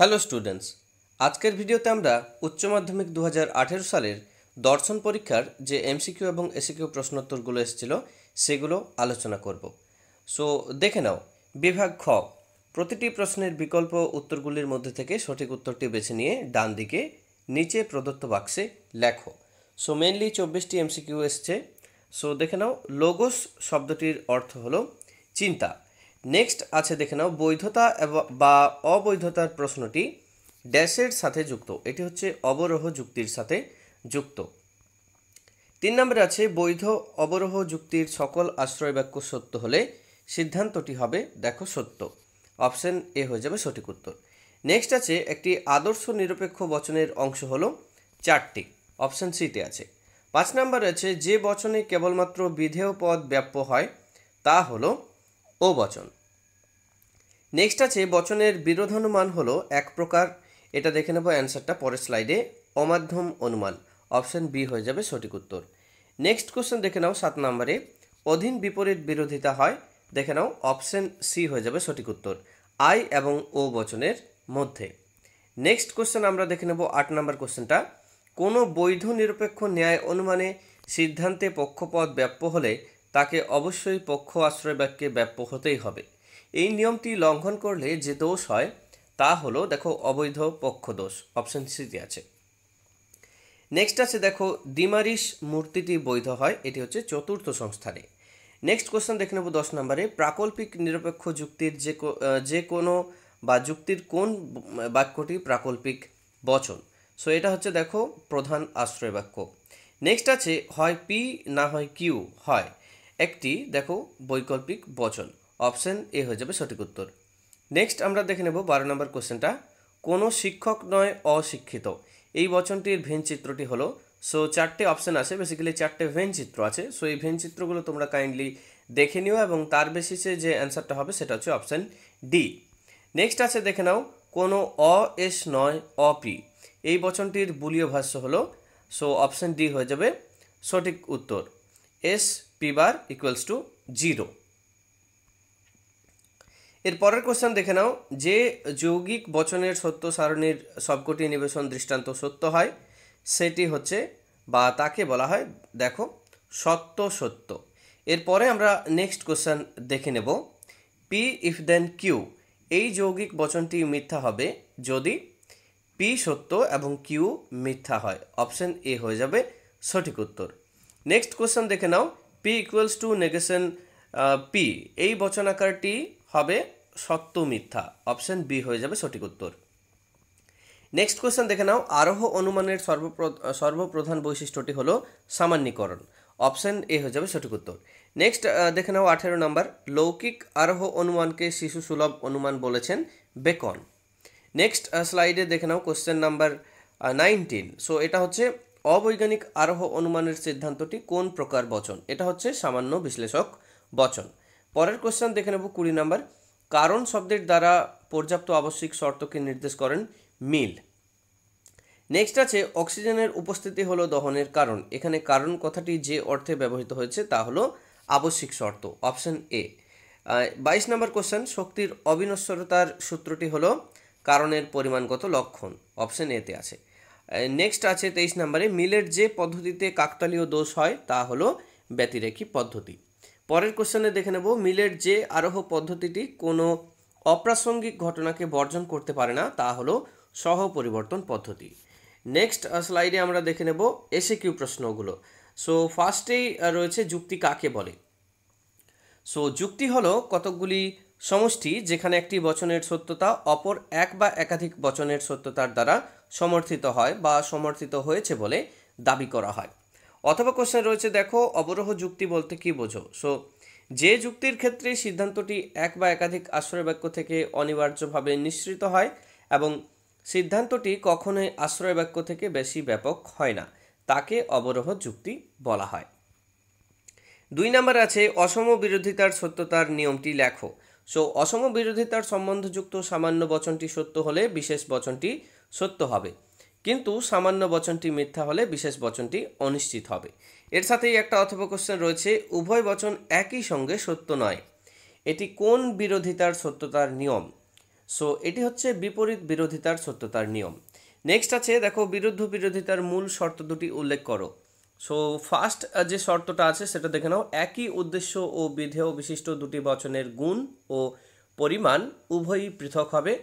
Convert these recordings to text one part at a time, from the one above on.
hello students আজকের ভিডিওতে আমরা উচ্চ মাধ্যমিক দু সালের দর্শন পরীক্ষার যে এমসিকিউ এবং এসিকিউ প্রশ্নোত্তরগুলো এসেছিল সেগুলো আলোচনা করব সো দেখে নাও বিভাগ খ প্রতিটি প্রশ্নের বিকল্প উত্তরগুলির মধ্যে থেকে সঠিক উত্তরটি বেছে নিয়ে ডান দিকে নিচে প্রদত্ত বাক্সে লেখো সো মেনলি চব্বিশটি এমসিকিউ এসছে সো দেখে নাও লোগোস শব্দটির অর্থ হলো চিন্তা নেক্সট আছে দেখে নাও বৈধতা বা অবৈধতার প্রশ্নটি ড্যাশের সাথে যুক্ত এটি হচ্ছে অবরোহ যুক্তির সাথে যুক্ত তিন নম্বরে আছে বৈধ অবরোহ যুক্তির সকল আশ্রয় বাক্য সত্য হলে সিদ্ধান্তটি হবে দেখো সত্য অপশন এ হয়ে যাবে সঠিক উত্তর নেক্সট আছে একটি আদর্শ নিরপেক্ষ বচনের অংশ হল চারটি অপশন সিতে আছে পাঁচ নম্বরে আছে যে বচনে কেবলমাত্র বিধেয় পদ ব্যাপ্য হয় তা হলো ও বচন নেক্সট আছে বচনের বিরোধানুমান হলো এক প্রকার এটা দেখে নেব অ্যান্সারটা পরের স্লাইডে অমাধ্যম অনুমান অপশান বি হয়ে যাবে সঠিক উত্তর নেক্সট কোশ্চেন দেখে নাও সাত নম্বরে অধীন বিপরীত বিরোধিতা হয় দেখে নাও অপশান সি হয়ে যাবে সঠিক উত্তর আই এবং ও বচনের মধ্যে নেক্সট কোশ্চেন আমরা দেখে নেব আট নম্বর কোশ্চেনটা কোনো বৈধ নিরপেক্ষ ন্যায় অনুমানে সিদ্ধান্তে পক্ষপথ ব্যাপ্য হলে তাকে অবশ্যই পক্ষ আশ্রয় বাক্যে ব্যাপ্য হতেই হবে এই নিয়মটি লঙ্ঘন করলে যে দোষ হয় তা হলো দেখো অবৈধ পক্ষ দোষ অপশন সিটি আছে নেক্সট আছে দেখো দিমারিস মূর্তিটি বৈধ হয় এটি হচ্ছে চতুর্থ সংস্থানে নেক্সট কোশ্চেন দেখে নেব দশ নম্বরে প্রাকল্পিক নিরপেক্ষ যুক্তির যে যে কোনো বা যুক্তির কোন বাক্যটি প্রাকল্পিক বচন সো এটা হচ্ছে দেখো প্রধান আশ্রয় বাক্য নেক্সট আছে হয় পি না হয় কিউ হয় একটি দেখো বৈকল্পিক বচন অপশন এ হয়ে যাবে সঠিক উত্তর নেক্সট আমরা দেখে নেব বারো নম্বর কোশ্চেনটা কোনো শিক্ষক নয় অশিক্ষিত এই বচনটির ভেন চিত্রটি হলো সো চারটে অপশান আছে বেসিক্যালি চারটে ভেন চিত্র আছে সো এই ভেন চিত্রগুলো তোমরা কাইন্ডলি দেখে নিও এবং তার বেসিসে যে অ্যান্সারটা হবে সেটা হচ্ছে অপশান ডি নেক্সট আছে দেখে নাও কোনো অ এস নয় অপি এই বচনটির বুলীয় ভাষ্য হলো সো অপশান ডি হয়ে যাবে সঠিক উত্তর S bar equals equals to zero এরপরের কোশ্চেন দেখে নাও যে যৌগিক বচনের সত্য সারণীর সবকটি নিবেশন দৃষ্টান্ত সত্য হয় সেটি হচ্ছে বা তাকে বলা হয় দেখো সত্য সত্য এরপরে আমরা নেক্সট কোশ্চেন দেখে নেব পি ইফ দেন কিউ এই যৌগিক বচনটি মিথ্যা হবে যদি পি সত্য এবং কিউ মিথ্যা হয় অপশন এ হয়ে যাবে সঠিক উত্তর নেক্সট কোশ্চেন দেখে নাও P equals to negation P এই বচনাকারটি হবে সত্য মিথ্যা অপশন বি হয়ে যাবে সঠিক উত্তর নেক্সট কোয়েশ্চেন দেখে নাও আরোহ অনুমানের সর্বপ্রধান বৈশিষ্ট্যটি হলো সামান্যীকরণ অপশন এ হয়ে যাবে সঠিক উত্তর নেক্সট দেখে নাও আঠেরো নম্বর লৌকিক আরোহ অনুমানকে শিশু সুলভ অনুমান বলেছেন বেকন নেক্সট স্লাইডে দেখে নাও কোশ্চেন নাম্বার নাইনটিন সো এটা হচ্ছে অবৈজ্ঞানিক আরোহ অনুমানের সিদ্ধান্তটি কোন প্রকার বচন এটা হচ্ছে সামান্য বিশ্লেষক বচন পরের কোশ্চেন দেখে নেব কুড়ি নাম্বার কারণ শব্দের দ্বারা পর্যাপ্ত আবশ্যিক শর্তকে নির্দেশ করেন মিল নেক্সট আছে অক্সিজেনের উপস্থিতি হলো দহনের কারণ এখানে কারণ কথাটি যে অর্থে ব্যবহৃত হয়েছে তা হলো আবশ্যিক শর্ত অপশন এ বাইশ নম্বর কোশ্চেন শক্তির অবিনশ্বরতার সূত্রটি হলো কারণের পরিমাণগত লক্ষণ অপশন এতে আছে নেক্সট আছে তেইশ নম্বরে মিলের যে পদ্ধতিতে কাকতালীয় দোষ হয় তা হলো ব্যতিরেকি পদ্ধতি পরের কোশ্চেনে দেখে নেব মিলের যে আরোহ পদ্ধতিটি কোনো অপ্রাসঙ্গিক ঘটনাকে বর্জন করতে পারে না তা হলো সহ পরিবর্তন পদ্ধতি নেক্সট স্লাইডে আমরা দেখে নেব এসে কিউ প্রশ্নগুলো সো ফার্স্টেই রয়েছে যুক্তি কাকে বলে সো যুক্তি হলো কতকগুলি সমষ্টি যেখানে একটি বচনের সত্যতা অপর এক বা একাধিক বচনের সত্যতার দ্বারা সমর্থিত হয় বা সমর্থিত হয়েছে বলে দাবি করা হয় অথবা কোশ্চেন রয়েছে দেখো অবরোহ যুক্তি বলতে কি বোঝো সো যে যুক্তির ক্ষেত্রে সিদ্ধান্তটি এক বা একাধিক আশ্রয় বাক্য থেকে অনিবার্যভাবে নিঃসৃত হয় এবং সিদ্ধান্তটি কখনোই আশ্রয় বাক্য থেকে বেশি ব্যাপক হয় না তাকে অবরোহ যুক্তি বলা হয় দুই নম্বর আছে অসম বিরোধিতার সত্যতার নিয়মটি লেখো সো অসম বিরোধিতার সম্বন্ধযুক্ত সামান্য বচনটি সত্য হলে বিশেষ বচনটি সত্য হবে কিন্তু সামান্য বচনটি মিথ্যা হলে বিশেষ বচনটি অনিশ্চিত হবে এর সাথেই একটা কোশ্চেন রয়েছে উভয় বচন একই সঙ্গে সত্য নয় এটি কোন বিরোধিতার সত্যতার নিয়ম সো এটি হচ্ছে বিপরীত বিরোধিতার সত্যতার নিয়ম নেক্সট আছে দেখো বিরুদ্ধ বিরোধিতার মূল শর্ত দুটি উল্লেখ করো সো ফার্স্ট যে শর্তটা আছে সেটা দেখে নাও একই উদ্দেশ্য ও বিধেয় বিশিষ্ট দুটি বচনের গুণ ও পরিমাণ উভয়ই পৃথক হবে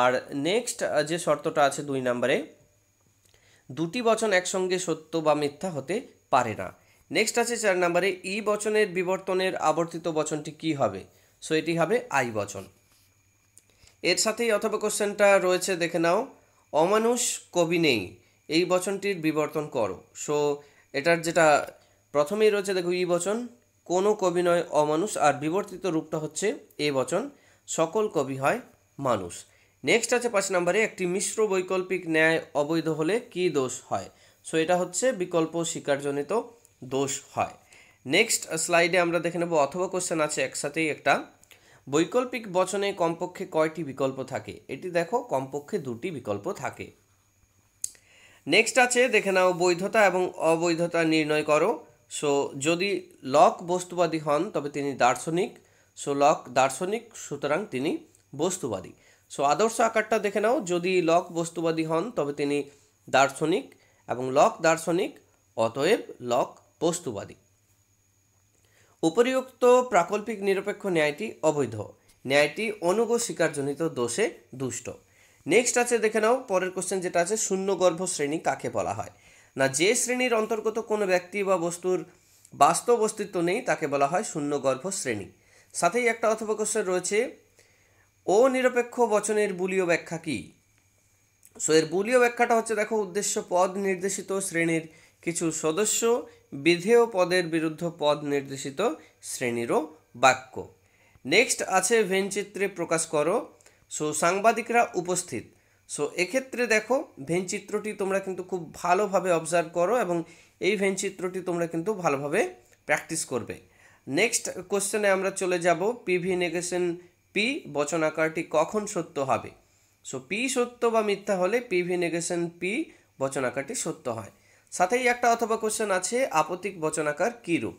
আর নেক্সট যে শর্তটা আছে দুই নম্বরে দুটি বচন একসঙ্গে সত্য বা মিথ্যা হতে পারে না নেক্সট আছে চার নম্বরে ই বচনের বিবর্তনের আবর্তিত বচনটি কি হবে সো এটি হবে আই বচন এর সাথেই অথবা কোশ্চেনটা রয়েছে দেখে নাও অমানুষ কবি নেই এই বচনটির বিবর্তন করো সো এটার যেটা প্রথমেই রয়েছে দেখো ই বচন কোনো কবি নয় অমানুষ আর বিবর্তিত রূপটা হচ্ছে এ বচন সকল কবি হয় মানুষ নেক্সট আছে পাঁচ নম্বরে একটি মিশ্র বৈকল্পিক ন্যায় অবৈধ হলে কি দোষ হয় সো এটা হচ্ছে বিকল্প স্বীকারজনিত দোষ হয় নেক্সট স্লাইডে আমরা দেখে নেব অথবা কোশ্চেন আছে একসাথেই একটা বৈকল্পিক বচনে কমপক্ষে কয়টি বিকল্প থাকে এটি দেখো কমপক্ষে দুটি বিকল্প থাকে নেক্সট আছে দেখে নাও বৈধতা এবং অবৈধতা নির্ণয় করো সো যদি লক বস্তুবাদী হন তবে তিনি দার্শনিক সো লক দার্শনিক সুতরাং তিনি বস্তুবাদী সো আদর্শ আকারটা দেখে নাও যদি লক বস্তুবাদী হন তবে তিনি দার্শনিক এবং লক দার্শনিক অতএব লক বস্তুবাদী উপরিউক্ত প্রাকল্পিক নিরপেক্ষ ন্যায়টি অবৈধ ন্যায়টি অনুগ স্বীকারজনিত দোষে দুষ্ট নেক্সট আছে দেখে নাও পরের কোশ্চেন যেটা আছে শূন্য গর্ভ শ্রেণী কাকে বলা হয় না যে শ্রেণীর অন্তর্গত কোনো ব্যক্তি বা বস্তুর বাস্তব অস্তিত্ব নেই তাকে বলা হয় শূন্য গর্ভ শ্রেণী সাথেই একটা অথবা কোশ্চেন রয়েছে ও নিরপেক্ষ বচনের বুলীয় ব্যাখ্যা কী সো এর বুলীয় ব্যাখ্যাটা হচ্ছে দেখো উদ্দেশ্য পদ নির্দেশিত শ্রেণীর কিছু সদস্য বিধেয় পদের বিরুদ্ধ পদ নির্দেশিত শ্রেণীরও বাক্য নেক্সট আছে ভেনচিত্রে প্রকাশ করো সো সাংবাদিকরা উপস্থিত সো এক্ষেত্রে দেখো ভেনচিত্রটি তোমরা কিন্তু খুব ভালোভাবে অবজার্ভ করো এবং এই ভেনচিত্রটি তোমরা কিন্তু ভালোভাবে প্র্যাকটিস করবে নেক্সট কোশ্চেনে আমরা চলে যাব পিভি নেগেশন পি বচনাকারটি কখন সত্য হবে সো পি সত্য বা মিথ্যা হলে পিভি নেগেশন পি বচনাকারটি সত্য হয় সাথেই একটা অথবা কোশ্চেন আছে আপতিক বচনাকার কী রূপ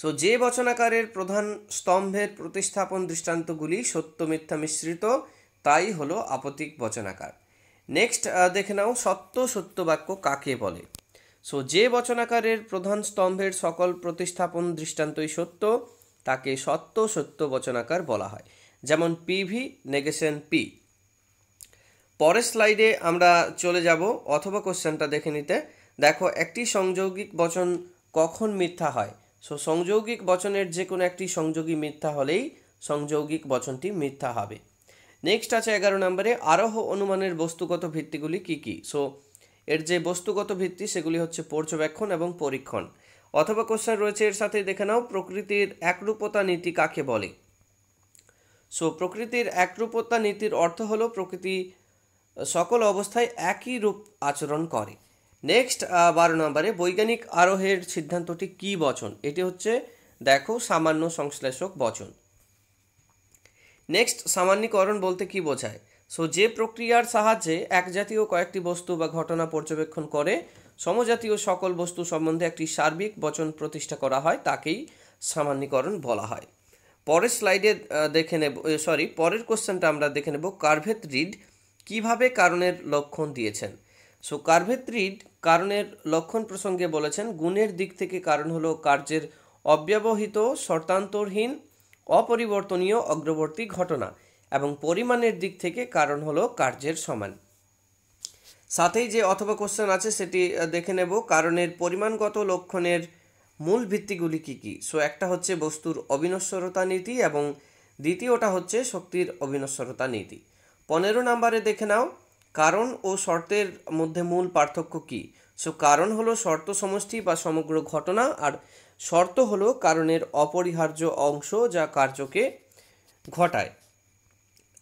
সো যে বচনাকারের প্রধান স্তম্ভের প্রতিস্থাপন দৃষ্টান্তগুলি সত্য মিথ্যা মিশ্রিত তাই হলো আপতিক বচনাকার নেক্সট দেখে নাও সত্য সত্য বাক্য কাকে বলে সো যে বচনাকারের প্রধান স্তম্ভের সকল প্রতিস্থাপন দৃষ্টান্তই সত্য তাকে সত্য সত্য বচনাকার বলা হয় যেমন পিভি নেগেশন পি পরের স্লাইডে আমরা চলে যাব অথবা কোশ্চেনটা দেখে নিতে দেখো একটি সংযোগিক বচন কখন মিথ্যা হয় সো সংযৌগিক বচনের যে কোনো একটি সংযোগী মিথ্যা হলেই সংযৌগিক বচনটি মিথ্যা হবে নেক্সট আছে এগারো নম্বরে আরোহ অনুমানের বস্তুগত ভিত্তিগুলি কি কি সো এর যে বস্তুগত ভিত্তি সেগুলি হচ্ছে পর্যবেক্ষণ এবং পরীক্ষণ অথবা কোশ্চেন রয়েছে এর সাথে দেখে নাও প্রকৃতির একরূপতা নীতি কাকে বলে সো প্রকৃতির একরূপতা নীতির অর্থ হলো প্রকৃতি সকল অবস্থায় একই রূপ আচরণ করে নেক্সট বারো নম্বরে বৈজ্ঞানিক আরোহের সিদ্ধান্তটি কি বচন এটি হচ্ছে দেখো সামান্য সংশ্লেষক বচন নেক্সট সামান্যীকরণ বলতে কি বোঝায় সো যে প্রক্রিয়ার সাহায্যে এক জাতীয় কয়েকটি বস্তু বা ঘটনা পর্যবেক্ষণ করে সমজাতীয় সকল বস্তু সম্বন্ধে একটি সার্বিক বচন প্রতিষ্ঠা করা হয় তাকেই সামান্যীকরণ বলা হয় পরের স্লাইডে দেখে নেব সরি পরের কোশ্চেনটা আমরা দেখে নেব কার্ভেত রিড কিভাবে কারণের লক্ষণ দিয়েছেন সো কার্ভেত্রিড কারণের লক্ষণ প্রসঙ্গে বলেছেন গুণের দিক থেকে কারণ হলো কার্যের অব্যবহিত শর্তান্তরহীন অপরিবর্তনীয় অগ্রবর্তী ঘটনা এবং পরিমাণের দিক থেকে কারণ হলো কার্যের সমান সাথেই যে অথবা কোশ্চেন আছে সেটি দেখে নেব কারণের পরিমাণগত লক্ষণের মূল ভিত্তিগুলি কি কি সো একটা হচ্ছে বস্তুর অবিনশ্বরতা নীতি এবং দ্বিতীয়টা হচ্ছে শক্তির অবিনশ্বরতা নীতি পনেরো নম্বরে দেখে নাও কারণ ও শর্তের মধ্যে মূল পার্থক্য কি সো কারণ হলো শর্ত সমষ্টি বা সমগ্র ঘটনা আর শর্ত হলো কারণের অপরিহার্য অংশ যা কার্যকে ঘটায়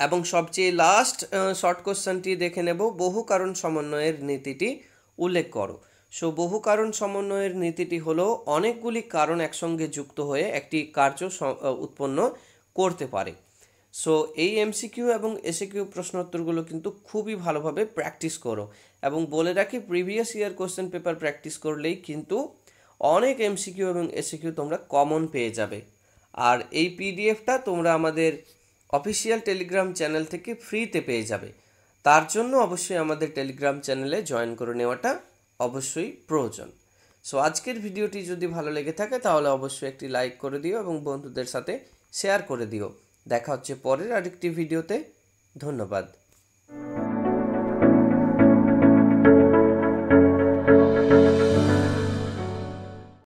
এবং সবচেয়ে লাস্ট শর্ট কোশ্চেনটি দেখে নেব বহু কারণ সমন্বয়ের নীতিটি উল্লেখ করো সো বহু কারণ সমন্বয়ের নীতিটি হলো অনেকগুলি কারণ একসঙ্গে যুক্ত হয়ে একটি কার্য উৎপন্ন করতে পারে সো এই এমসিকিউ এবং এসিকিউ প্রশ্ন উত্তরগুলো কিন্তু খুবই ভালোভাবে প্র্যাকটিস করো এবং বলে রাখি previous year question paper practice করলেই কিন্তু অনেক এমসিকিউ এবং এসিকিউ তোমরা কমন পেয়ে যাবে আর এই পিডিএফটা তোমরা আমাদের অফিসিয়াল টেলিগ্রাম চ্যানেল থেকে ফ্রিতে পেয়ে যাবে তার জন্য অবশ্যই আমাদের টেলিগ্রাম চ্যানেলে জয়েন করে নেওয়াটা অবশ্যই প্রয়োজন সো আজকের ভিডিওটি যদি ভালো লেগে থাকে তাহলে অবশ্যই একটি লাইক করে দিও এবং বন্ধুদের সাথে শেয়ার করে দিও দেখা হচ্ছে পরের আরেকটি ভিডিওতে ধন্যবাদ